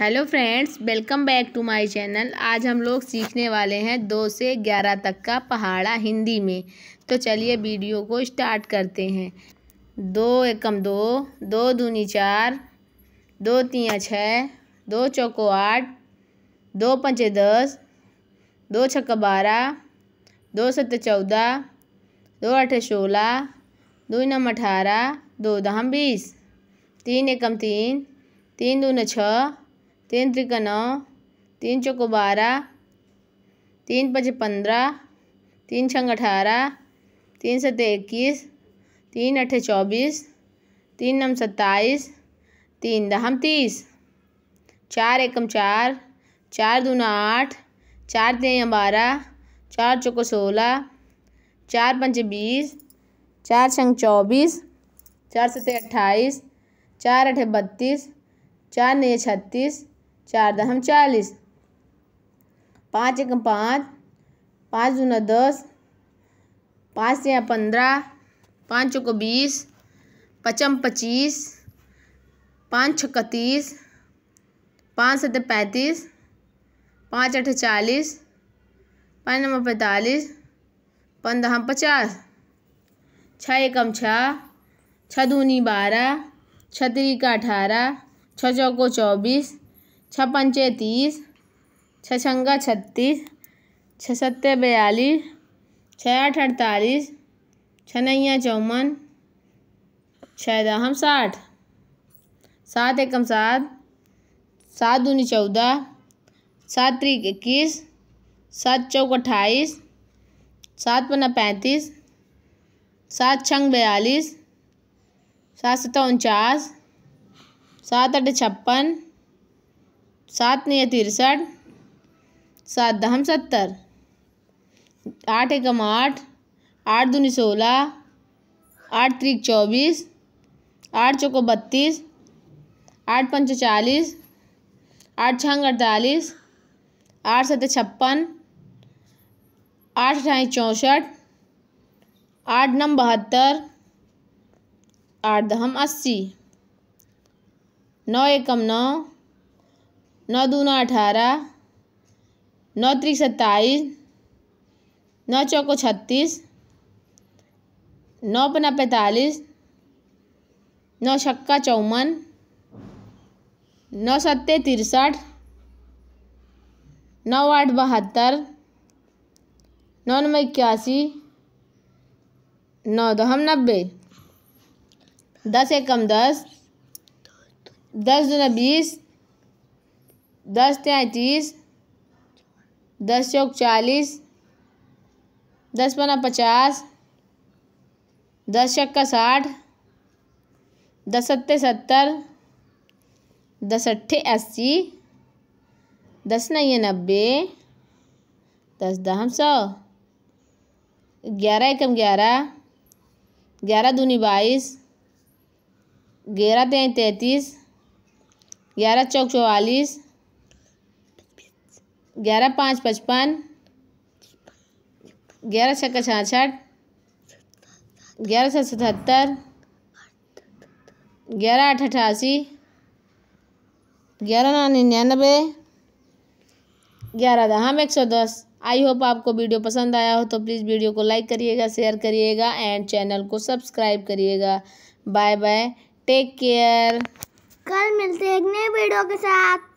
hello friends welcome back to my channel आज हम लोग सीखने वाले हैं दो से ग्यारह तक का पहाड़ा हिंदी में तो चलिए वीडियो को स्टार्ट करते हैं दो एकम दो दो दूनी चार दो तियाँ छः दो चौको आठ दो पंचे दस दो छक्का बारह दो सत्य चौदह दो अठे सोलह दो नम अठारह दो दहम बीस तीन एकम तीन तीन दून छः तीन त्रिका नौ तीन चौको बारह तीन पच पंद्रह तीन छंग अठारह तीन सत इक्कीस तीन अठे चौबीस तीन नम सत्ताईस तीन दहम तीस चार एकम चार चार दूना आठ चार तीन बारह चार चौको सोलह चार पंच बीस चार छंग चौबीस चार सत अट्ठाईस चार अठे बत्तीस चार नए छत्तीस चार दहम चालीस पाँच एक पाँच पाँच दूना दस पाँच या पंद्रह पाँच को बीस पचम पच्चीस पाँच छः तीस पाँच सत पैंतीस पाँच अठ चालीस पाँच नंबर पैंतालीस पंद्रह पचास छः एकम छः छः दूनी बारह छः का अठारह छः चौको चौबीस छ पंचे तीस छ छंगा छत्तीस छ सत्ते बयालीस छ आठ अड़तालीस छ नैया चौवन छः दहम साठ सात एकम सात सात दूनी चौदह सात त्रिक इक्कीस सात चौक अट्ठाईस सात पन्ना पैंतीस सात छंग बयालीस सात सत्तर उनचास सात आठ छप्पन सात नहीं तिरसठ सात दहम सत्तर आठ एकम आठ आठ दूनी सोलह आठ त्रिक चौबीस आठ चौको बत्तीस आठ पंच चालीस आठ छंग अड़तालीस आठ सत छप्पन आठ अठाई चौंसठ आठ नम बहत्तर आठ दहम अस्सी नौ एकम नौ नौ दूना अठारह नौ त्रिक सत्ताईस नौ चौको छत्तीस नौ पना पैंतालीस नौ छक्का चौवन नौ सत्ते तिरसठ नौ आठ बहत्तर नौ नौ इक्यासी नौ दहम नब्बे दस एकम दस दस दूना बीस दस तैंतीस दस चौक चालीस दस पंद्रह पचास दस छक्का साठ दस सत्ते सत्तर दस अट्ठे अस्सी दस नये नब्बे दस दहम सौ ग्यारह एकम ग्यारह ग्यारह दूनी बाईस ग्यारह तें तैंतीस ग्यारह चौक चौवालीस ग्यारह पाँच पचपन ग्यारह छक्का छाछठ ग्यारह सौ सतहत्तर ग्यारह आठ अठासी ग्यारह नौ निन्यानबे ग्यारह दहाम एक सौ दस आई होप आपको वीडियो पसंद आया हो तो प्लीज़ वीडियो को लाइक करिएगा शेयर करिएगा एंड चैनल को सब्सक्राइब करिएगा बाय बाय टेक केयर कल मिलते हैं एक नए वीडियो के साथ